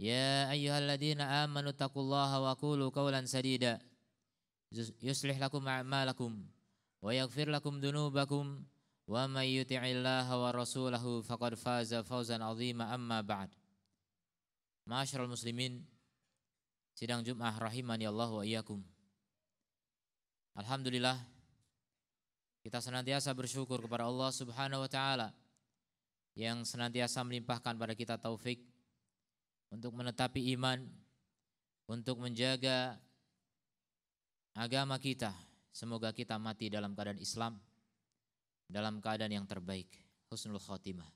يا أيها الذين آمنوا اتقوا الله وقولوا قولا سديدا يصلح لكم أعمالكم ويغفر لكم ذنوبكم ومن يطع الله ورسوله فقد فاز فوزا عظيما أما بعد معاشر المسلمين سيدنا جمعة rahimani الله وإياكم الحمد لله kita senantiasa bersyukur kepada Allah Subhanahu wa taala yang senantiasa melimpahkan pada kita taufik untuk menetapi iman, untuk menjaga agama kita. Semoga kita mati dalam keadaan Islam, dalam keadaan yang terbaik. Husnul khotimah.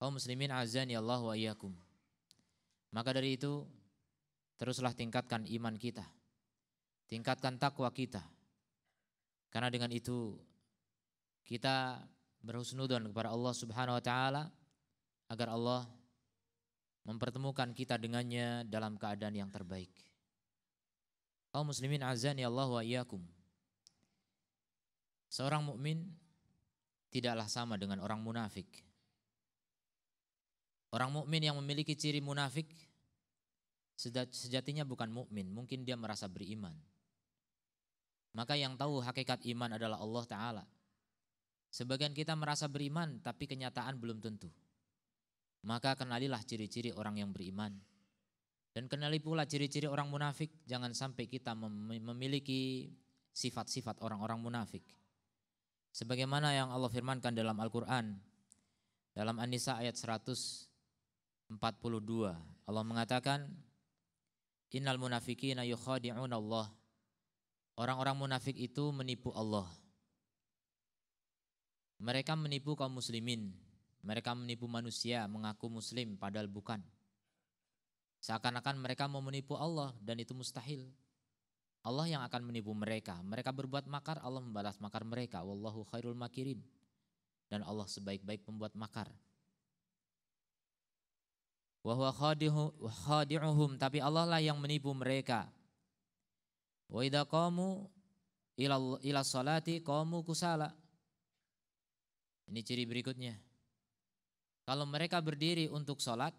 Kaum muslimin ya Allah wa iyakum. Maka dari itu teruslah tingkatkan iman kita. Tingkatkan takwa kita. Karena dengan itu kita berhusnudon kepada Allah Subhanahu wa taala agar Allah mempertemukan kita dengannya dalam keadaan yang terbaik. Kaum muslimin azani Allah wa iyakum. Seorang mukmin tidaklah sama dengan orang munafik. Orang mukmin yang memiliki ciri munafik sejatinya bukan mukmin, mungkin dia merasa beriman. Maka yang tahu hakikat iman adalah Allah taala. Sebagian kita merasa beriman tapi kenyataan belum tentu. Maka kenalilah ciri-ciri orang yang beriman. Dan kenali pula ciri-ciri orang munafik, jangan sampai kita memiliki sifat-sifat orang-orang munafik. Sebagaimana yang Allah firmankan dalam Al-Quran, dalam An-Nisa ayat 142, Allah mengatakan, Innal munafikina yukhadi'un Allah. Orang-orang munafik itu menipu Allah. Mereka menipu kaum muslimin mereka menipu manusia, mengaku muslim padahal bukan. Seakan-akan mereka mau menipu Allah dan itu mustahil. Allah yang akan menipu mereka. Mereka berbuat makar, Allah membalas makar mereka. Wallahu khairul makirin. Dan Allah sebaik-baik pembuat makar. Wahwa khadi'uhum. Tapi Allah lah yang menipu mereka. Wa idha qamu ila salati qamu kusala. Ini ciri berikutnya. Kalau mereka berdiri untuk sholat,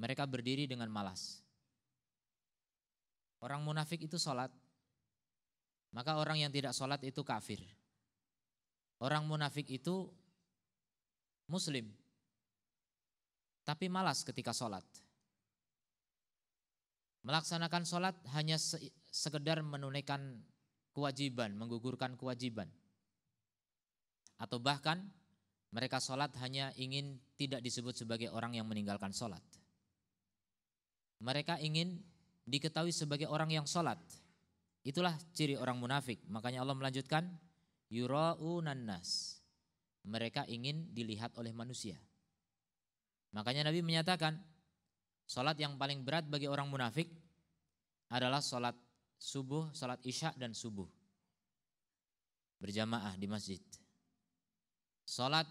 mereka berdiri dengan malas. Orang munafik itu sholat, maka orang yang tidak sholat itu kafir. Orang munafik itu muslim, tapi malas ketika sholat. Melaksanakan sholat hanya sekedar menunaikan kewajiban, menggugurkan kewajiban. Atau bahkan mereka sholat hanya ingin tidak disebut sebagai orang yang meninggalkan sholat. Mereka ingin diketahui sebagai orang yang sholat. Itulah ciri orang munafik. Makanya Allah melanjutkan, yura'u nas. Mereka ingin dilihat oleh manusia. Makanya Nabi menyatakan, sholat yang paling berat bagi orang munafik adalah sholat subuh, sholat isya dan subuh. Berjamaah di masjid. Sholat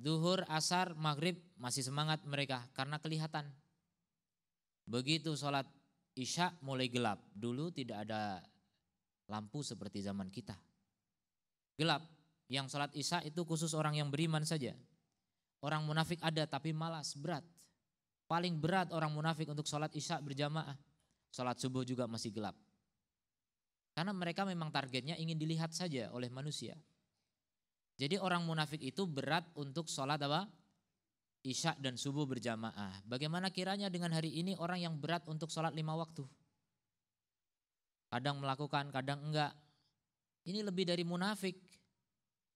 Duhur, asar, maghrib masih semangat mereka karena kelihatan. Begitu sholat isya mulai gelap. Dulu tidak ada lampu seperti zaman kita. Gelap. Yang sholat isya itu khusus orang yang beriman saja. Orang munafik ada tapi malas, berat. Paling berat orang munafik untuk sholat isya berjamaah. Sholat subuh juga masih gelap. Karena mereka memang targetnya ingin dilihat saja oleh manusia. Jadi orang munafik itu berat untuk sholat apa? Isya dan subuh berjamaah. Bagaimana kiranya dengan hari ini orang yang berat untuk sholat lima waktu? Kadang melakukan, kadang enggak. Ini lebih dari munafik.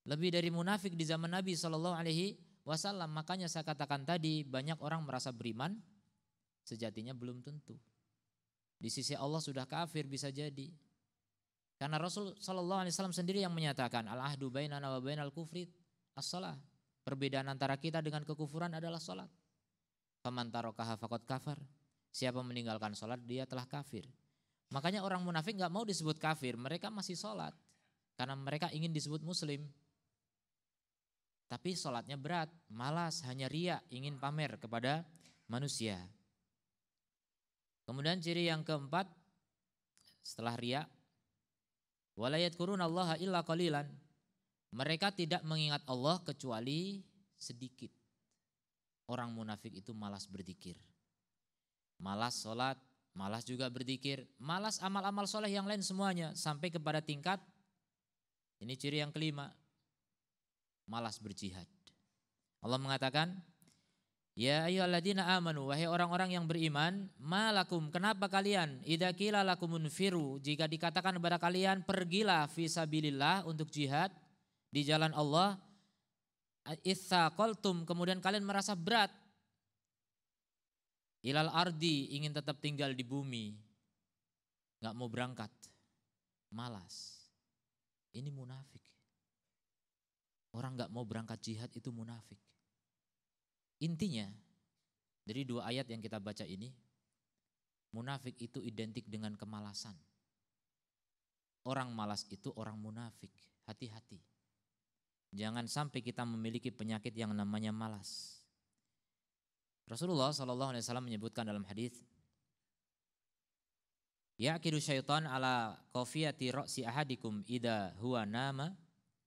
Lebih dari munafik di zaman Nabi Shallallahu Alaihi Wasallam. Makanya saya katakan tadi banyak orang merasa beriman, sejatinya belum tentu. Di sisi Allah sudah kafir bisa jadi. Karena Rasul Shallallahu Alaihi Wasallam sendiri yang menyatakan al ahdu bainana wa bainal kufri as-salah. Perbedaan antara kita dengan kekufuran adalah sholat. Faman tarakaha fakot kafar. Siapa meninggalkan sholat dia telah kafir. Makanya orang munafik nggak mau disebut kafir, mereka masih sholat karena mereka ingin disebut muslim. Tapi sholatnya berat, malas, hanya ria, ingin pamer kepada manusia. Kemudian ciri yang keempat, setelah riak Walayat kurun Allah illa qalilan. Mereka tidak mengingat Allah kecuali sedikit. Orang munafik itu malas berzikir. Malas sholat, malas juga berzikir, malas amal-amal soleh yang lain semuanya. Sampai kepada tingkat, ini ciri yang kelima, malas berjihad. Allah mengatakan, Ya ayyuhalladzina amanu wahai orang-orang yang beriman, malakum kenapa kalian idza qila lakumun firu jika dikatakan kepada kalian pergilah fisabilillah untuk jihad di jalan Allah itsaqaltum kemudian kalian merasa berat ilal ardi ingin tetap tinggal di bumi nggak mau berangkat malas ini munafik orang nggak mau berangkat jihad itu munafik Intinya dari dua ayat yang kita baca ini, munafik itu identik dengan kemalasan. Orang malas itu orang munafik. Hati-hati. Jangan sampai kita memiliki penyakit yang namanya malas. Rasulullah saw menyebutkan dalam hadis, Yaqidu syaitan ala kofiyati roksi ahadikum ida huwa nama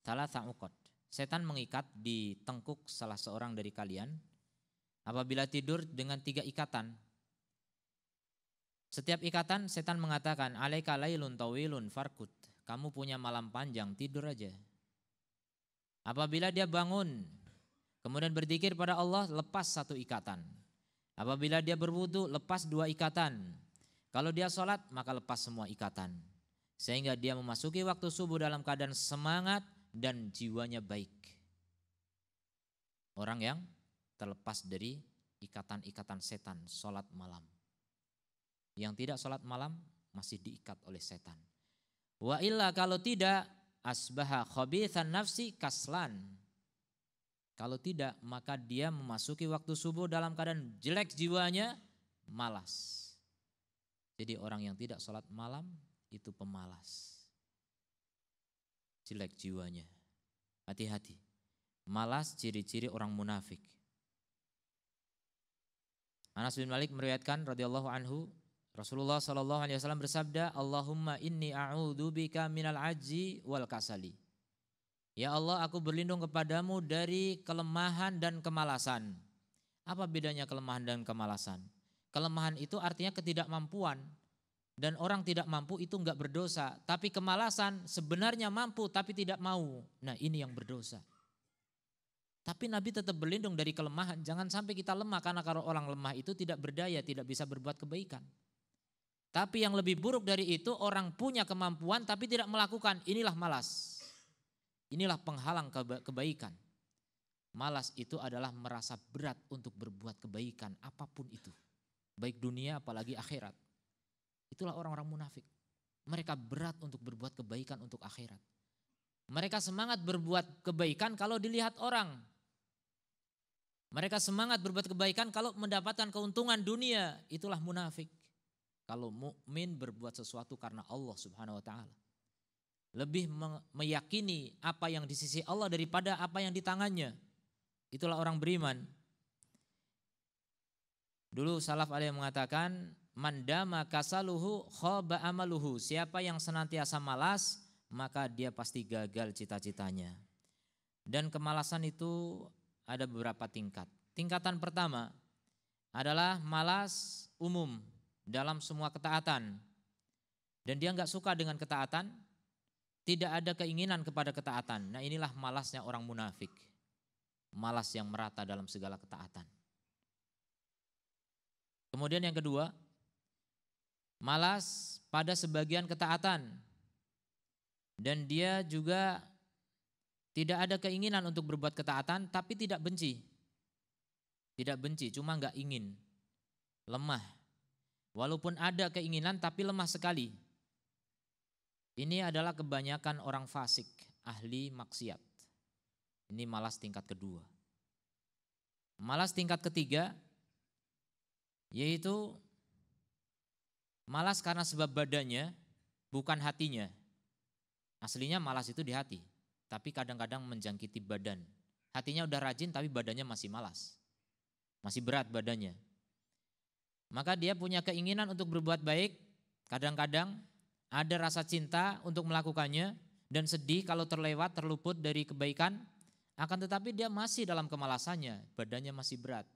talata uqad. Setan mengikat di tengkuk salah seorang dari kalian Apabila tidur dengan tiga ikatan. Setiap ikatan setan mengatakan, "Alaika laylun tawilun farkut." Kamu punya malam panjang, tidur aja. Apabila dia bangun, kemudian berzikir pada Allah, lepas satu ikatan. Apabila dia berwudu, lepas dua ikatan. Kalau dia sholat, maka lepas semua ikatan. Sehingga dia memasuki waktu subuh dalam keadaan semangat dan jiwanya baik. Orang yang terlepas dari ikatan-ikatan setan, sholat malam. Yang tidak sholat malam masih diikat oleh setan. Wa illa kalau tidak asbaha khobithan nafsi kaslan. Kalau tidak maka dia memasuki waktu subuh dalam keadaan jelek jiwanya malas. Jadi orang yang tidak sholat malam itu pemalas. Jelek jiwanya. Hati-hati. Malas ciri-ciri orang munafik. Anas bin Malik meriwayatkan radhiyallahu anhu Rasulullah sallallahu alaihi wasallam bersabda, "Allahumma inni bika minal ajzi wal kasali." Ya Allah, aku berlindung kepadamu dari kelemahan dan kemalasan. Apa bedanya kelemahan dan kemalasan? Kelemahan itu artinya ketidakmampuan dan orang tidak mampu itu enggak berdosa, tapi kemalasan sebenarnya mampu tapi tidak mau. Nah, ini yang berdosa. Tapi Nabi tetap berlindung dari kelemahan. Jangan sampai kita lemah karena kalau orang lemah itu tidak berdaya, tidak bisa berbuat kebaikan. Tapi yang lebih buruk dari itu orang punya kemampuan tapi tidak melakukan. Inilah malas. Inilah penghalang kebaikan. Malas itu adalah merasa berat untuk berbuat kebaikan apapun itu. Baik dunia apalagi akhirat. Itulah orang-orang munafik. Mereka berat untuk berbuat kebaikan untuk akhirat. Mereka semangat berbuat kebaikan kalau dilihat orang. Mereka semangat berbuat kebaikan kalau mendapatkan keuntungan dunia, itulah munafik. Kalau mukmin berbuat sesuatu karena Allah Subhanahu wa taala. Lebih meyakini apa yang di sisi Allah daripada apa yang di tangannya. Itulah orang beriman. Dulu salaf ada yang mengatakan mandama kasaluhu khaba amaluhu. Siapa yang senantiasa malas, maka dia pasti gagal cita-citanya. Dan kemalasan itu ada beberapa tingkat. Tingkatan pertama adalah malas umum dalam semua ketaatan. Dan dia nggak suka dengan ketaatan, tidak ada keinginan kepada ketaatan. Nah inilah malasnya orang munafik. Malas yang merata dalam segala ketaatan. Kemudian yang kedua, malas pada sebagian ketaatan. Dan dia juga tidak ada keinginan untuk berbuat ketaatan tapi tidak benci. Tidak benci, cuma nggak ingin. Lemah. Walaupun ada keinginan tapi lemah sekali. Ini adalah kebanyakan orang fasik, ahli maksiat. Ini malas tingkat kedua. Malas tingkat ketiga yaitu malas karena sebab badannya bukan hatinya. Aslinya malas itu di hati tapi kadang-kadang menjangkiti badan. Hatinya udah rajin tapi badannya masih malas. Masih berat badannya. Maka dia punya keinginan untuk berbuat baik, kadang-kadang ada rasa cinta untuk melakukannya dan sedih kalau terlewat, terluput dari kebaikan, akan tetapi dia masih dalam kemalasannya, badannya masih berat.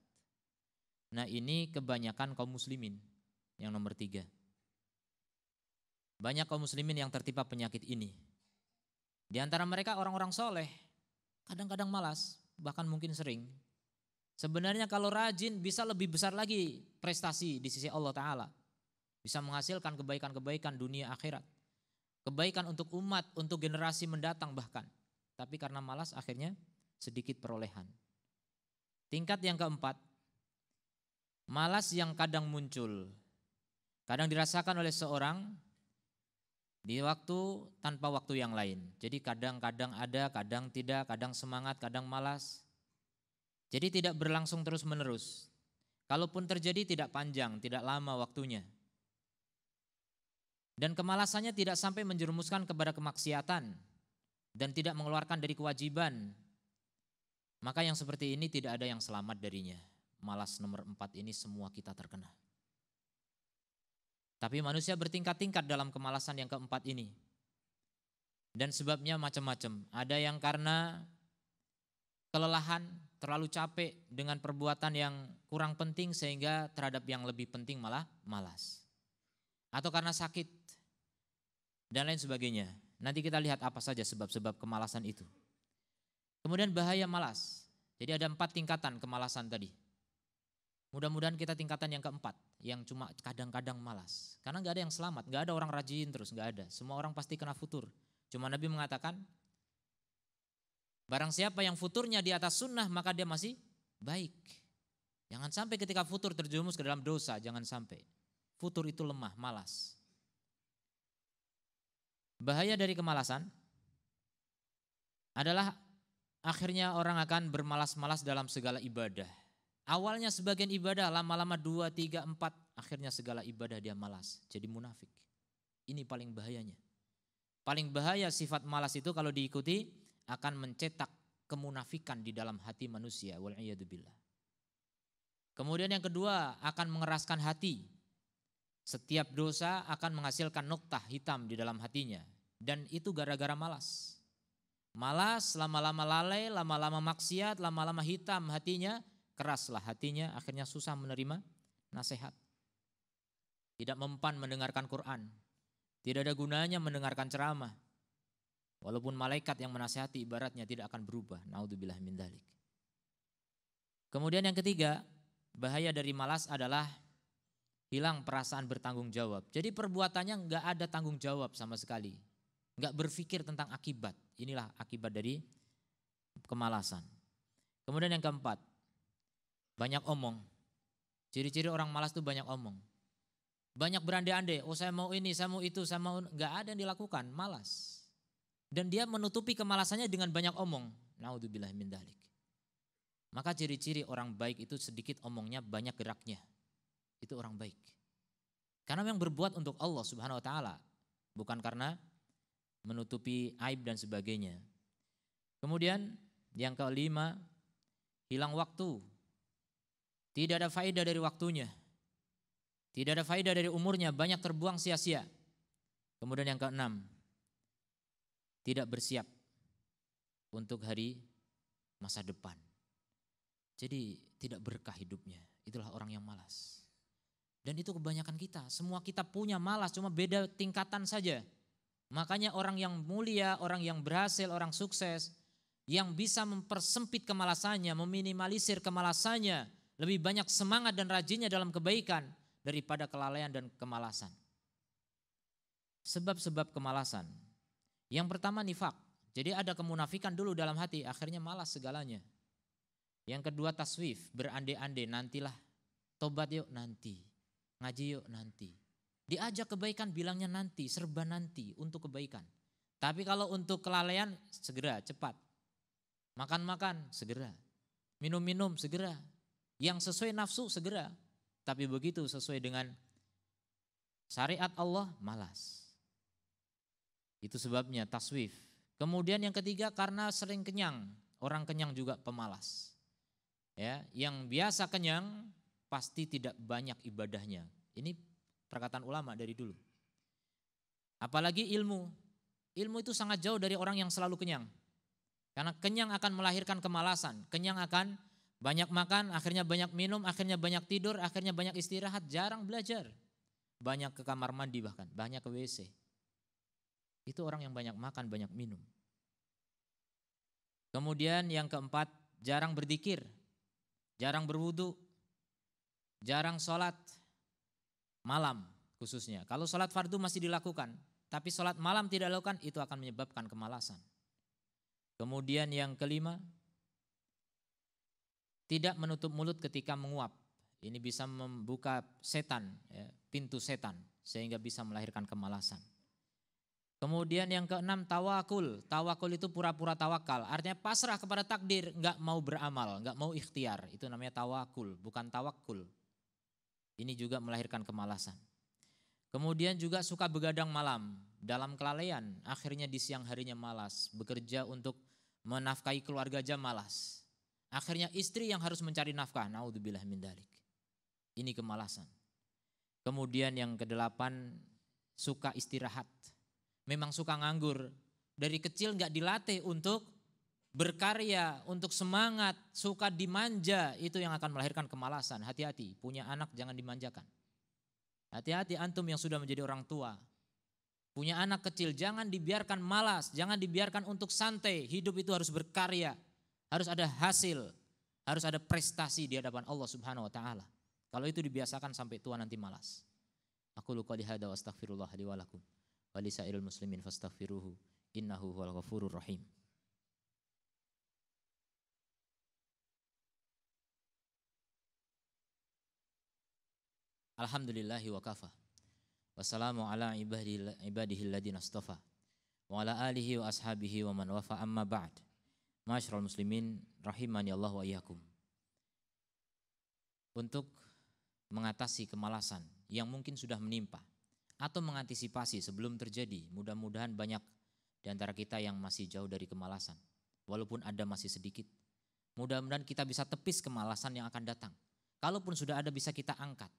Nah ini kebanyakan kaum muslimin yang nomor tiga. Banyak kaum muslimin yang tertimpa penyakit ini di antara mereka orang-orang soleh, kadang-kadang malas, bahkan mungkin sering. Sebenarnya kalau rajin bisa lebih besar lagi prestasi di sisi Allah Ta'ala. Bisa menghasilkan kebaikan-kebaikan dunia akhirat. Kebaikan untuk umat, untuk generasi mendatang bahkan. Tapi karena malas akhirnya sedikit perolehan. Tingkat yang keempat, malas yang kadang muncul. Kadang dirasakan oleh seorang di waktu tanpa waktu yang lain. Jadi kadang-kadang ada, kadang tidak, kadang semangat, kadang malas. Jadi tidak berlangsung terus-menerus. Kalaupun terjadi tidak panjang, tidak lama waktunya. Dan kemalasannya tidak sampai menjerumuskan kepada kemaksiatan dan tidak mengeluarkan dari kewajiban. Maka yang seperti ini tidak ada yang selamat darinya. Malas nomor empat ini semua kita terkena. Tapi manusia bertingkat-tingkat dalam kemalasan yang keempat ini. Dan sebabnya macam-macam. Ada yang karena kelelahan, terlalu capek dengan perbuatan yang kurang penting sehingga terhadap yang lebih penting malah malas. Atau karena sakit dan lain sebagainya. Nanti kita lihat apa saja sebab-sebab kemalasan itu. Kemudian bahaya malas. Jadi ada empat tingkatan kemalasan tadi. Mudah-mudahan kita tingkatan yang keempat, yang cuma kadang-kadang malas. Karena nggak ada yang selamat, nggak ada orang rajin terus, nggak ada. Semua orang pasti kena futur. Cuma Nabi mengatakan, barang siapa yang futurnya di atas sunnah maka dia masih baik. Jangan sampai ketika futur terjumus ke dalam dosa, jangan sampai. Futur itu lemah, malas. Bahaya dari kemalasan adalah akhirnya orang akan bermalas-malas dalam segala ibadah Awalnya sebagian ibadah lama-lama dua, tiga, empat. Akhirnya segala ibadah dia malas. Jadi munafik. Ini paling bahayanya. Paling bahaya sifat malas itu kalau diikuti akan mencetak kemunafikan di dalam hati manusia. Wal'iyadubillah. Kemudian yang kedua akan mengeraskan hati. Setiap dosa akan menghasilkan noktah hitam di dalam hatinya. Dan itu gara-gara malas. Malas, lama-lama lalai, lama-lama maksiat, lama-lama hitam hatinya keraslah hatinya, akhirnya susah menerima nasihat. Tidak mempan mendengarkan Quran. Tidak ada gunanya mendengarkan ceramah. Walaupun malaikat yang menasihati ibaratnya tidak akan berubah. Naudzubillah min dalik. Kemudian yang ketiga, bahaya dari malas adalah hilang perasaan bertanggung jawab. Jadi perbuatannya nggak ada tanggung jawab sama sekali. Nggak berpikir tentang akibat. Inilah akibat dari kemalasan. Kemudian yang keempat, banyak omong. Ciri-ciri orang malas itu banyak omong. Banyak berandai-andai, oh saya mau ini, saya mau itu, saya mau nggak ada yang dilakukan, malas. Dan dia menutupi kemalasannya dengan banyak omong. Naudzubillah min dalik. Maka ciri-ciri orang baik itu sedikit omongnya, banyak geraknya. Itu orang baik. Karena yang berbuat untuk Allah Subhanahu wa taala, bukan karena menutupi aib dan sebagainya. Kemudian yang kelima, hilang waktu tidak ada faedah dari waktunya. Tidak ada faedah dari umurnya, banyak terbuang sia-sia. Kemudian yang keenam, tidak bersiap untuk hari masa depan. Jadi tidak berkah hidupnya. Itulah orang yang malas. Dan itu kebanyakan kita. Semua kita punya malas, cuma beda tingkatan saja. Makanya orang yang mulia, orang yang berhasil, orang sukses, yang bisa mempersempit kemalasannya, meminimalisir kemalasannya, lebih banyak semangat dan rajinnya dalam kebaikan daripada kelalaian dan kemalasan. Sebab-sebab kemalasan. Yang pertama nifak. Jadi ada kemunafikan dulu dalam hati, akhirnya malas segalanya. Yang kedua taswif, berandai-andai, nantilah. Tobat yuk nanti, ngaji yuk nanti. Diajak kebaikan bilangnya nanti, serba nanti untuk kebaikan. Tapi kalau untuk kelalaian segera, cepat. Makan-makan segera. Minum-minum segera. Yang sesuai nafsu segera, tapi begitu sesuai dengan syariat Allah malas. Itu sebabnya taswif. Kemudian yang ketiga karena sering kenyang, orang kenyang juga pemalas. Ya, yang biasa kenyang pasti tidak banyak ibadahnya. Ini perkataan ulama dari dulu. Apalagi ilmu. Ilmu itu sangat jauh dari orang yang selalu kenyang. Karena kenyang akan melahirkan kemalasan, kenyang akan banyak makan, akhirnya banyak minum, akhirnya banyak tidur, akhirnya banyak istirahat, jarang belajar. Banyak ke kamar mandi bahkan, banyak ke WC. Itu orang yang banyak makan, banyak minum. Kemudian yang keempat, jarang berpikir jarang berwudu, jarang sholat malam khususnya. Kalau sholat fardu masih dilakukan, tapi sholat malam tidak dilakukan, itu akan menyebabkan kemalasan. Kemudian yang kelima, tidak menutup mulut ketika menguap. Ini bisa membuka setan, ya, pintu setan, sehingga bisa melahirkan kemalasan. Kemudian yang keenam tawakul. Tawakul itu pura-pura tawakal. Artinya pasrah kepada takdir, nggak mau beramal, nggak mau ikhtiar. Itu namanya tawakul, bukan tawakul. Ini juga melahirkan kemalasan. Kemudian juga suka begadang malam dalam kelalaian, akhirnya di siang harinya malas, bekerja untuk menafkahi keluarga aja malas. Akhirnya istri yang harus mencari nafkah. Naudzubillah min dalik. Ini kemalasan. Kemudian yang kedelapan suka istirahat. Memang suka nganggur. Dari kecil nggak dilatih untuk berkarya, untuk semangat, suka dimanja. Itu yang akan melahirkan kemalasan. Hati-hati, punya anak jangan dimanjakan. Hati-hati antum yang sudah menjadi orang tua. Punya anak kecil, jangan dibiarkan malas, jangan dibiarkan untuk santai. Hidup itu harus berkarya, harus ada hasil, harus ada prestasi di hadapan Allah Subhanahu wa taala. Kalau itu dibiasakan sampai tua nanti malas. Aku luka lihada wa astaghfirullah li wa lakum wa muslimin fastaghfiruhu innahu huwal ghafurur rahim. Alhamdulillahi wa kafa. Wassalamu ala ibadihi alladhina astafa. Wa ala alihi wa ashabihi wa man wafa amma ba'd. Masyarul muslimin rahimani Allah wa iyakum. Untuk mengatasi kemalasan yang mungkin sudah menimpa atau mengantisipasi sebelum terjadi, mudah-mudahan banyak di antara kita yang masih jauh dari kemalasan. Walaupun ada masih sedikit, mudah-mudahan kita bisa tepis kemalasan yang akan datang. Kalaupun sudah ada bisa kita angkat.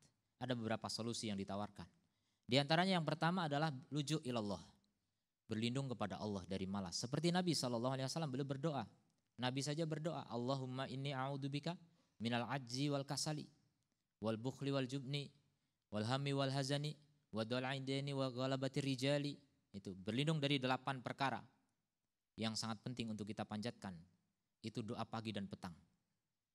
Ada beberapa solusi yang ditawarkan. Di antaranya yang pertama adalah lujuk ilallah berlindung kepada Allah dari malas. Seperti Nabi Shallallahu Alaihi Wasallam beliau berdoa. Nabi saja berdoa, Allahumma inni a'udzubika minal ajzi wal kasali wal bukhli wal jubni wal hami wal hazani wadol aideni wa ghalabati rijali itu berlindung dari delapan perkara yang sangat penting untuk kita panjatkan itu doa pagi dan petang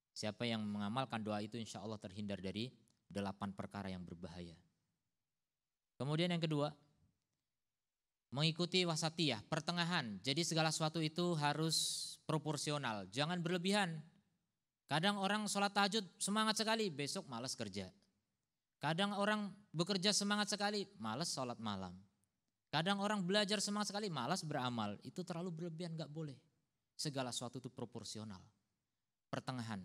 siapa yang mengamalkan doa itu insya Allah terhindar dari delapan perkara yang berbahaya kemudian yang kedua mengikuti wasatiyah, pertengahan. Jadi segala sesuatu itu harus proporsional, jangan berlebihan. Kadang orang sholat tahajud semangat sekali, besok malas kerja. Kadang orang bekerja semangat sekali, malas sholat malam. Kadang orang belajar semangat sekali, malas beramal. Itu terlalu berlebihan, gak boleh. Segala sesuatu itu proporsional. Pertengahan,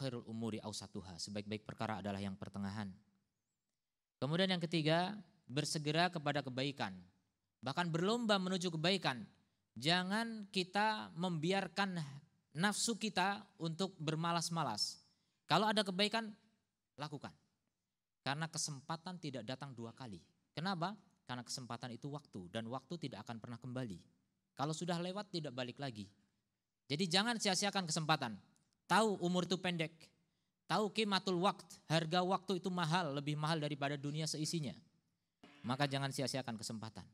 khairul umuri ausatuha. Sebaik-baik perkara adalah yang pertengahan. Kemudian yang ketiga, bersegera kepada kebaikan bahkan berlomba menuju kebaikan. Jangan kita membiarkan nafsu kita untuk bermalas-malas. Kalau ada kebaikan, lakukan. Karena kesempatan tidak datang dua kali. Kenapa? Karena kesempatan itu waktu dan waktu tidak akan pernah kembali. Kalau sudah lewat tidak balik lagi. Jadi jangan sia-siakan kesempatan. Tahu umur itu pendek. Tahu kematul waktu. harga waktu itu mahal, lebih mahal daripada dunia seisinya. Maka jangan sia-siakan kesempatan.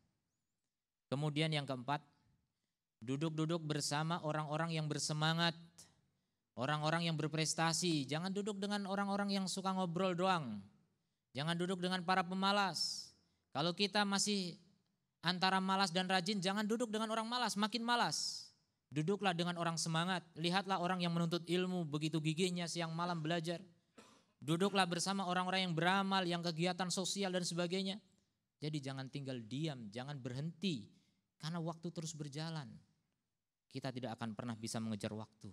Kemudian yang keempat, duduk-duduk bersama orang-orang yang bersemangat, orang-orang yang berprestasi. Jangan duduk dengan orang-orang yang suka ngobrol doang. Jangan duduk dengan para pemalas. Kalau kita masih antara malas dan rajin, jangan duduk dengan orang malas, makin malas. Duduklah dengan orang semangat, lihatlah orang yang menuntut ilmu, begitu giginya siang malam belajar. Duduklah bersama orang-orang yang beramal, yang kegiatan sosial dan sebagainya. Jadi jangan tinggal diam, jangan berhenti karena waktu terus berjalan. Kita tidak akan pernah bisa mengejar waktu.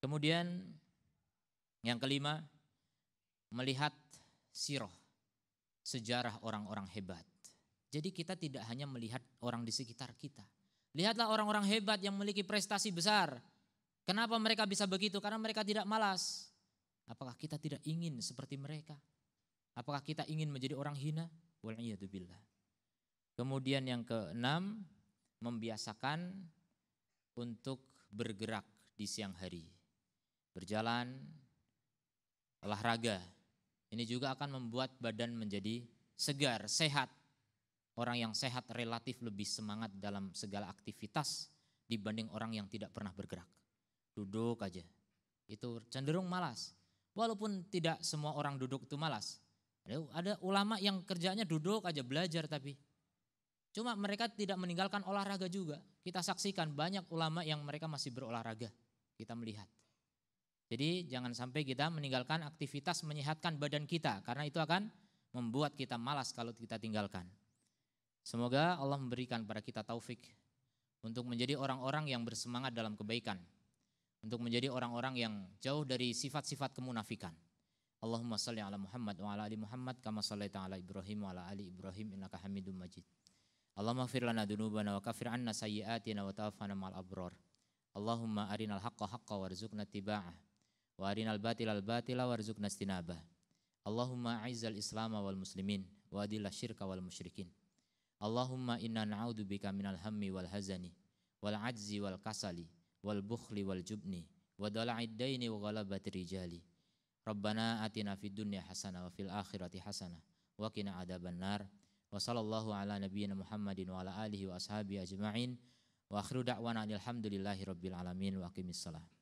Kemudian yang kelima, melihat siroh, sejarah orang-orang hebat. Jadi kita tidak hanya melihat orang di sekitar kita. Lihatlah orang-orang hebat yang memiliki prestasi besar. Kenapa mereka bisa begitu? Karena mereka tidak malas. Apakah kita tidak ingin seperti mereka? Apakah kita ingin menjadi orang hina? Wal'iyadu billah. Kemudian yang keenam, membiasakan untuk bergerak di siang hari. Berjalan, olahraga. Ini juga akan membuat badan menjadi segar, sehat. Orang yang sehat relatif lebih semangat dalam segala aktivitas dibanding orang yang tidak pernah bergerak. Duduk aja. Itu cenderung malas. Walaupun tidak semua orang duduk itu malas. Ada, ulama yang kerjanya duduk aja belajar tapi Cuma mereka tidak meninggalkan olahraga juga. Kita saksikan banyak ulama yang mereka masih berolahraga. Kita melihat. Jadi jangan sampai kita meninggalkan aktivitas menyehatkan badan kita karena itu akan membuat kita malas kalau kita tinggalkan. Semoga Allah memberikan pada kita taufik untuk menjadi orang-orang yang bersemangat dalam kebaikan, untuk menjadi orang-orang yang jauh dari sifat-sifat kemunafikan. Allahumma salli ala Muhammad wa ala ali Muhammad kama salli ala Ibrahim wa ala ali Ibrahim innaka Hamidum Majid. اللهم اغفر لنا ذنوبنا وكفر عنا سيئاتنا وتوفنا مع الأبرار اللهم أرنا الحق حقا وارزقنا اتباعه وأرنا الباطل الباطل وارزقنا اجتنابه اللهم أعز الإسلام والمسلمين وأذل الشرك والمشركين اللهم إنا نعوذ بك من الهم والهزن والعجز والكسل والبخل والجبن ودلع الدين وغلبة الرجال ربنا آتنا في الدنيا حسنة وفي الآخرة حسنة وقنا عذاب النار Wa ala nabiyyina Muhammadin wa ala alihi wa ashabi ajma'in. Wa akhiru da'wana alhamdulillahi rabbil alamin wa aqimissalah.